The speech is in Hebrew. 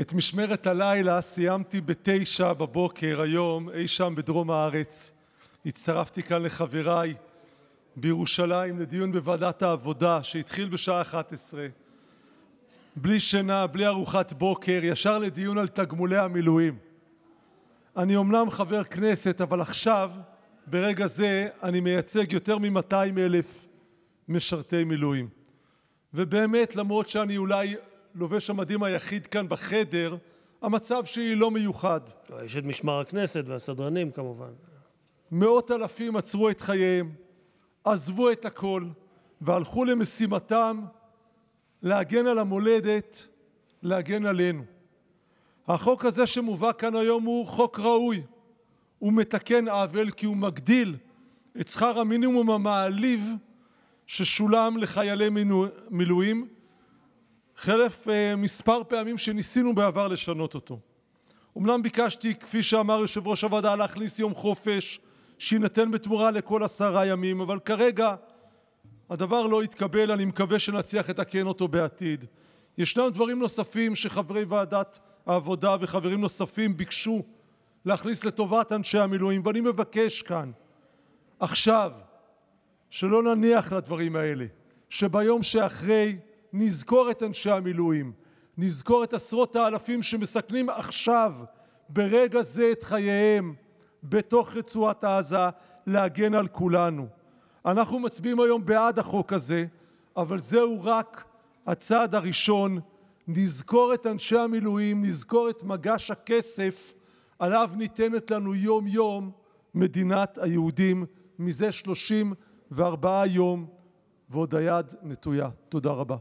את משמרת הלילה סיימתי בתשע בבוקר היום אי שם בדרום הארץ. הצטרפתי כאן לחבריי בירושלים לדיון בוועדת העבודה שהתחיל בשעה 11. בלי שינה, בלי ארוחת בוקר, ישר לדיון על תגמולי המילואים. אני אומנם חבר כנסת, אבל עכשיו, ברגע זה, אני מייצג יותר מ-200 אלף משרתי מילואים. ובאמת, למרות שאני אולי לובש המדים היחיד כאן בחדר, המצב שלי לא מיוחד. יש את משמר הכנסת והסדרנים כמובן. מאות אלפים עצרו את חייהם, עזבו את הכול והלכו למשימתם להגן על המולדת, להגן עלינו. החוק הזה שמובא כאן היום הוא חוק ראוי. הוא מתקן עוול כי הוא מגדיל את שכר המינימום המעליב ששולם לחיילי מילואים, חרף אה, מספר פעמים שניסינו בעבר לשנות אותו. אומנם ביקשתי כפי שאמר יושב ראש הוועדה, להכניס יום חופש שיינתן בתמורה לכל עשרה ימים אבל כרגע הדבר לא יתקבל, אני מקווה שנצליח לתקן אותו בעתיד. ישנם דברים נוספים שחברי ועדת העבודה וחברים נוספים ביקשו להכניס לטובת אנשי המילואים ואני מבקש כאן עכשיו שלא נניח לדברים האלה שביום שאחרי נזכור את אנשי המילואים נזכור את עשרות האלפים שמסכנים עכשיו ברגע זה, את חייהם בתוך רצועת עזה להגן על כולנו אנחנו מצביעים היום בעד החוק הזה אבל זהו רק הצעד הראשון נזכור את אנשי המילואים נזכור את מגש הכסף עליו ניתנת לנו יום יום מדינת היהודים מזה 34 יום ועוד היד נטויה תודה רבה